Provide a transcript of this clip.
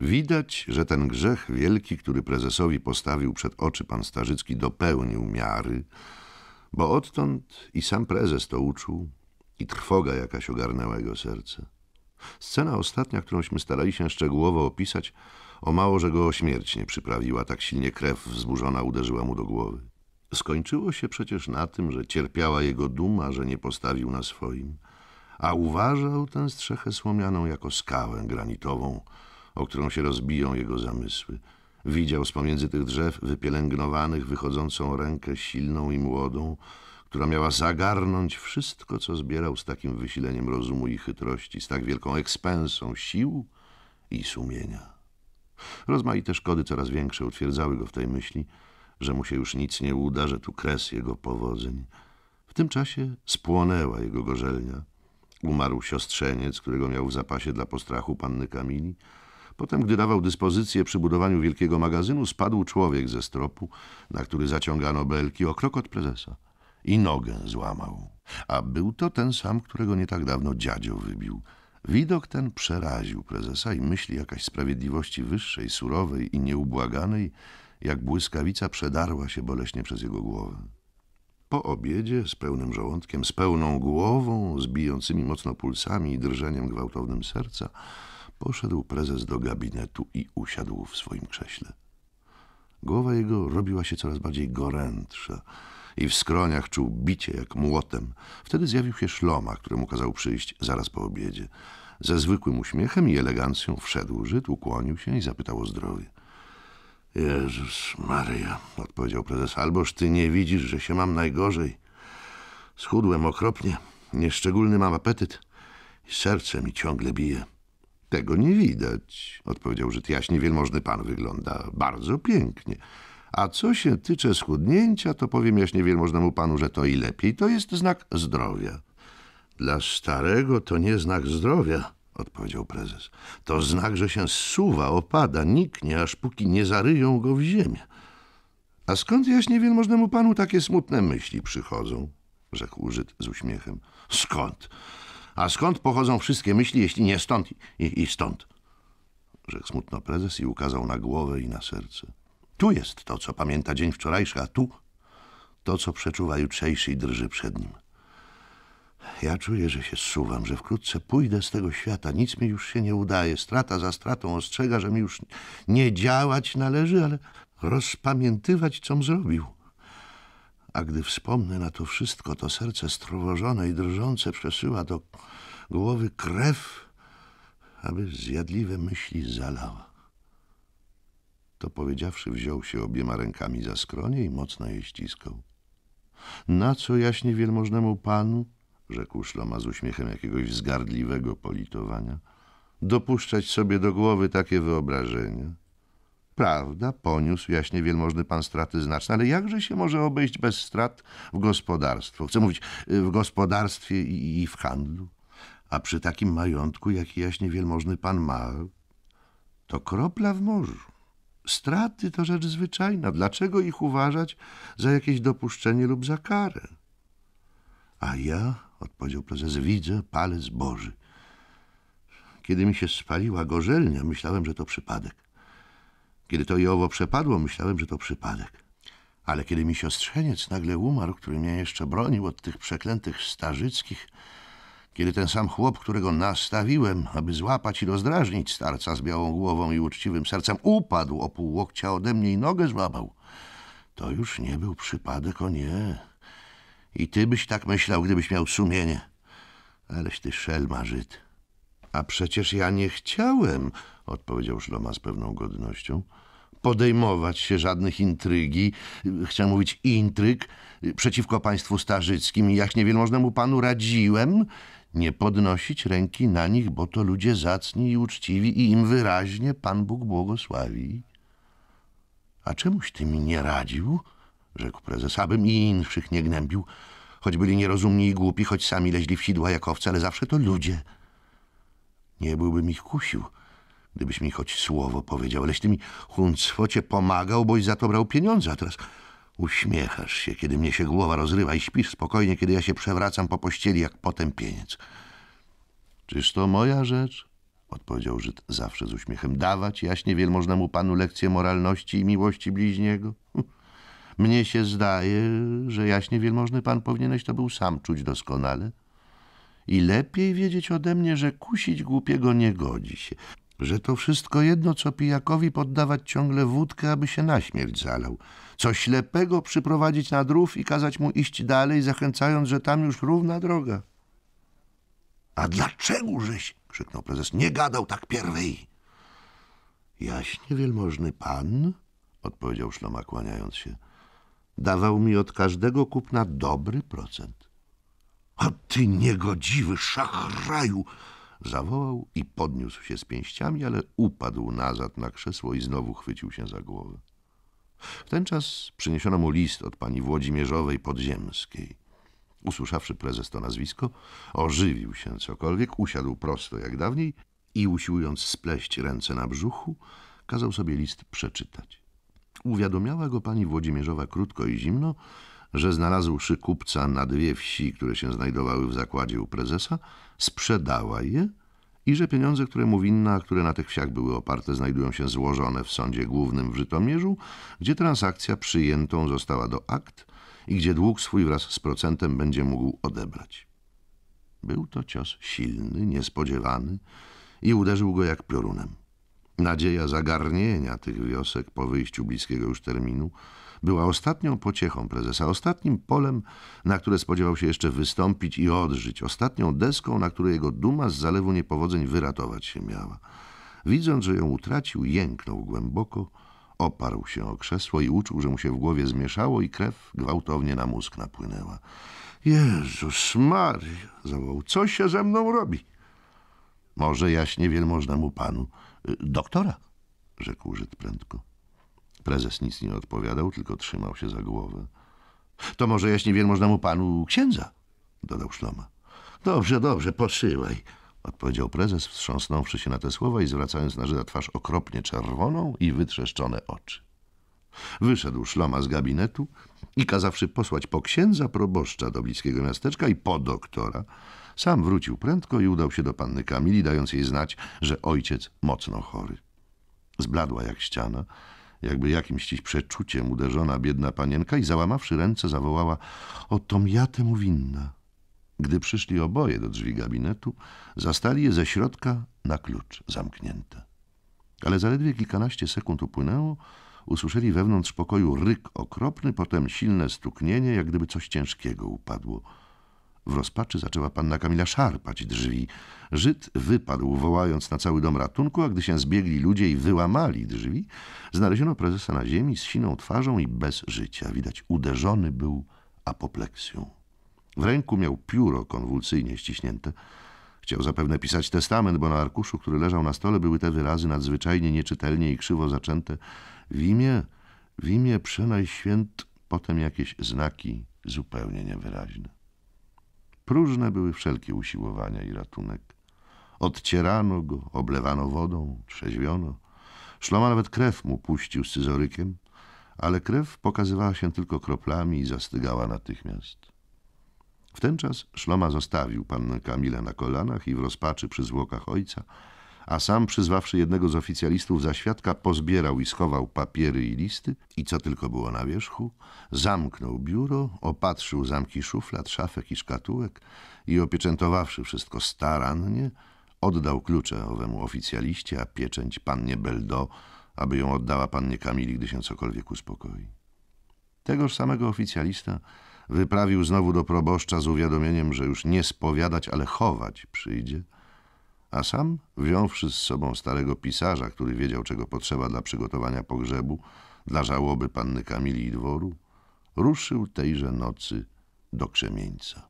Widać, że ten grzech wielki, który prezesowi postawił przed oczy pan Starzycki, dopełnił miary, bo odtąd i sam prezes to uczuł, i trwoga jakaś ogarnęła jego serce. Scena ostatnia, którąśmy starali się szczegółowo opisać, o mało, że go o śmierć nie przyprawiła, tak silnie krew wzburzona uderzyła mu do głowy. Skończyło się przecież na tym, że cierpiała jego duma, że nie postawił na swoim, a uważał tę strzechę słomianą jako skałę granitową, o którą się rozbiją jego zamysły. Widział z pomiędzy tych drzew wypielęgnowanych wychodzącą rękę silną i młodą, która miała zagarnąć wszystko, co zbierał z takim wysileniem rozumu i chytrości, z tak wielką ekspensą sił i sumienia. Rozmaite szkody coraz większe utwierdzały go w tej myśli, że mu się już nic nie uda, że tu kres jego powodzeń. W tym czasie spłonęła jego gorzelnia. Umarł siostrzeniec, którego miał w zapasie dla postrachu panny Kamili, Potem, gdy dawał dyspozycję przy budowaniu wielkiego magazynu, spadł człowiek ze stropu, na który zaciągano belki o krok od prezesa. I nogę złamał. A był to ten sam, którego nie tak dawno dziadzio wybił. Widok ten przeraził prezesa i myśli jakaś sprawiedliwości wyższej, surowej i nieubłaganej, jak błyskawica przedarła się boleśnie przez jego głowę. Po obiedzie, z pełnym żołądkiem, z pełną głową, z bijącymi mocno pulsami i drżeniem gwałtownym serca, Poszedł prezes do gabinetu i usiadł w swoim krześle. Głowa jego robiła się coraz bardziej gorętsza i w skroniach czuł bicie jak młotem. Wtedy zjawił się szloma, któremu kazał przyjść zaraz po obiedzie. Ze zwykłym uśmiechem i elegancją wszedł Żyd, ukłonił się i zapytał o zdrowie. Jezus Maria, odpowiedział prezes, alboż ty nie widzisz, że się mam najgorzej. Schudłem okropnie, nieszczególny mam apetyt i serce mi ciągle bije. Tego nie widać, odpowiedział Żyd. Jaśnie wielmożny pan wygląda bardzo pięknie. A co się tyczy schudnięcia, to powiem jaśnie wielmożnemu panu, że to i lepiej. To jest znak zdrowia. Dla starego to nie znak zdrowia, odpowiedział prezes. To znak, że się zsuwa, opada, niknie, aż póki nie zaryją go w ziemię. A skąd jaśnie wielmożnemu panu takie smutne myśli przychodzą? rzekł Żyd z uśmiechem. Skąd? A skąd pochodzą wszystkie myśli, jeśli nie stąd i, i stąd? Rzekł smutno prezes i ukazał na głowę i na serce. Tu jest to, co pamięta dzień wczorajszy, a tu to, co przeczuwa jutrzejszy i drży przed nim. Ja czuję, że się zsuwam, że wkrótce pójdę z tego świata. Nic mi już się nie udaje. Strata za stratą ostrzega, że mi już nie działać należy, ale rozpamiętywać, com zrobił a gdy wspomnę na to wszystko, to serce strwożone i drżące przesyła do głowy krew, aby zjadliwe myśli zalała. To powiedziawszy, wziął się obiema rękami za skronie i mocno je ściskał. Na co jaśnie wielmożnemu panu, rzekł Szloma z uśmiechem jakiegoś wzgardliwego politowania, dopuszczać sobie do głowy takie wyobrażenia? Prawda, poniósł jaśnie wielmożny pan straty znaczne, ale jakże się może obejść bez strat w gospodarstwo? Chcę mówić, y, w gospodarstwie i, i w handlu. A przy takim majątku, jaki jaśnie wielmożny pan ma, to kropla w morzu. Straty to rzecz zwyczajna. Dlaczego ich uważać za jakieś dopuszczenie lub za karę? A ja, odpowiedział prezes, widzę palec Boży. Kiedy mi się spaliła gorzelnia, myślałem, że to przypadek. Kiedy to i owo przepadło, myślałem, że to przypadek. Ale kiedy mi siostrzeniec nagle umarł, który mnie jeszcze bronił od tych przeklętych starzyckich, kiedy ten sam chłop, którego nastawiłem, aby złapać i rozdrażnić starca z białą głową i uczciwym sercem, upadł o pół łokcia ode mnie i nogę złapał, to już nie był przypadek, o nie. I ty byś tak myślał, gdybyś miał sumienie. Aleś ty szelma Żyd. A przecież ja nie chciałem, odpowiedział Szloma z pewną godnością podejmować się żadnych intrygi, chciałem mówić intryg, przeciwko państwu starzyckim i jaśnie wielmożnemu panu radziłem nie podnosić ręki na nich, bo to ludzie zacni i uczciwi i im wyraźnie Pan Bóg błogosławi. A czemuś ty mi nie radził? rzekł prezes, abym i inszych nie gnębił, choć byli nierozumni i głupi, choć sami leźli w sidła jak owce, ale zawsze to ludzie. Nie byłbym ich kusił – Gdybyś mi choć słowo powiedział, aleś ty mi huncwocie pomagał, boś za to brał pieniądze, a teraz uśmiechasz się, kiedy mnie się głowa rozrywa i śpisz spokojnie, kiedy ja się przewracam po pościeli jak potępieniec. Czyż to moja rzecz? Odpowiedział Żyd zawsze z uśmiechem. Dawać jaśnie wielmożnemu panu lekcję moralności i miłości bliźniego? Hm. Mnie się zdaje, że jaśnie wielmożny pan powinieneś to był sam czuć doskonale. I lepiej wiedzieć ode mnie, że kusić głupiego nie godzi się że to wszystko jedno, co pijakowi poddawać ciągle wódkę, aby się na śmierć zalał, co ślepego przyprowadzić na drów i kazać mu iść dalej, zachęcając, że tam już równa droga. — A dlaczegożeś? — krzyknął prezes. — Nie gadał tak pierwej. — Jaśnie, wielmożny pan — odpowiedział Szloma, kłaniając się — dawał mi od każdego kupna dobry procent. — A ty niegodziwy szachraju! Zawołał i podniósł się z pięściami, ale upadł nazad na krzesło i znowu chwycił się za głowę. Wtenczas przyniesiono mu list od pani Włodzimierzowej Podziemskiej. Usłyszawszy prezes to nazwisko, ożywił się cokolwiek, usiadł prosto jak dawniej i usiłując spleść ręce na brzuchu, kazał sobie list przeczytać. Uwiadomiała go pani Włodzimierzowa krótko i zimno, że znalazłszy kupca na dwie wsi, które się znajdowały w zakładzie u prezesa, sprzedała je i że pieniądze, które mu winna, a które na tych wsiach były oparte, znajdują się złożone w sądzie głównym w Żytomierzu, gdzie transakcja przyjętą została do akt i gdzie dług swój wraz z procentem będzie mógł odebrać. Był to cios silny, niespodziewany i uderzył go jak piorunem. Nadzieja zagarnienia tych wiosek po wyjściu bliskiego już terminu była ostatnią pociechą prezesa, ostatnim polem, na które spodziewał się jeszcze wystąpić i odżyć, ostatnią deską, na której jego duma z zalewu niepowodzeń wyratować się miała. Widząc, że ją utracił, jęknął głęboko, oparł się o krzesło i uczuł, że mu się w głowie zmieszało i krew gwałtownie na mózg napłynęła. Jezus Mary, zawołał, co się ze mną robi? Może jaśnie wielmożnemu panu, y, doktora, rzekł Żyd prędko. Prezes nic nie odpowiadał, tylko trzymał się za głowę. To może jaśnie wielmożnemu panu księdza, dodał Szloma. Dobrze, dobrze, posyłaj, odpowiedział prezes, wstrząsnąwszy się na te słowa i zwracając na Żyda twarz okropnie czerwoną i wytrzeszczone oczy. Wyszedł Szloma z gabinetu i kazawszy posłać po księdza proboszcza do bliskiego miasteczka i po doktora, sam wrócił prędko i udał się do panny Kamili, dając jej znać, że ojciec mocno chory. Zbladła jak ściana jakby jakimś dziś przeczuciem uderzona biedna panienka i załamawszy ręce zawołała – o tom ja temu winna. Gdy przyszli oboje do drzwi gabinetu, zastali je ze środka na klucz zamknięte. Ale zaledwie kilkanaście sekund upłynęło, usłyszeli wewnątrz pokoju ryk okropny, potem silne stuknienie, jak gdyby coś ciężkiego upadło – w rozpaczy zaczęła panna Kamila szarpać drzwi. Żyd wypadł, wołając na cały dom ratunku, a gdy się zbiegli ludzie i wyłamali drzwi, znaleziono prezesa na ziemi z siną twarzą i bez życia. Widać, uderzony był apopleksją. W ręku miał pióro konwulsyjnie ściśnięte. Chciał zapewne pisać testament, bo na arkuszu, który leżał na stole, były te wyrazy nadzwyczajnie nieczytelnie i krzywo zaczęte. W imię, w imię przenajświęt, potem jakieś znaki zupełnie niewyraźne. Próżne były wszelkie usiłowania i ratunek. Odcierano go, oblewano wodą, trzeźwiono. Szloma nawet krew mu puścił scyzorykiem, ale krew pokazywała się tylko kroplami i zastygała natychmiast. W ten czas Szloma zostawił pannę Kamilę na kolanach i w rozpaczy przy zwłokach ojca a sam przyzwawszy jednego z oficjalistów za świadka, pozbierał i schował papiery i listy i co tylko było na wierzchu, zamknął biuro, opatrzył zamki szuflad, szafek i szkatułek i opieczętowawszy wszystko starannie, oddał klucze owemu oficjaliście, a pieczęć pannie Beldo, aby ją oddała pannie Kamili, gdy się cokolwiek uspokoi. Tegoż samego oficjalista wyprawił znowu do proboszcza z uwiadomieniem, że już nie spowiadać, ale chować przyjdzie – a sam, wziąwszy z sobą starego pisarza, który wiedział, czego potrzeba dla przygotowania pogrzebu, dla żałoby panny Kamili i dworu, ruszył tejże nocy do Krzemieńca.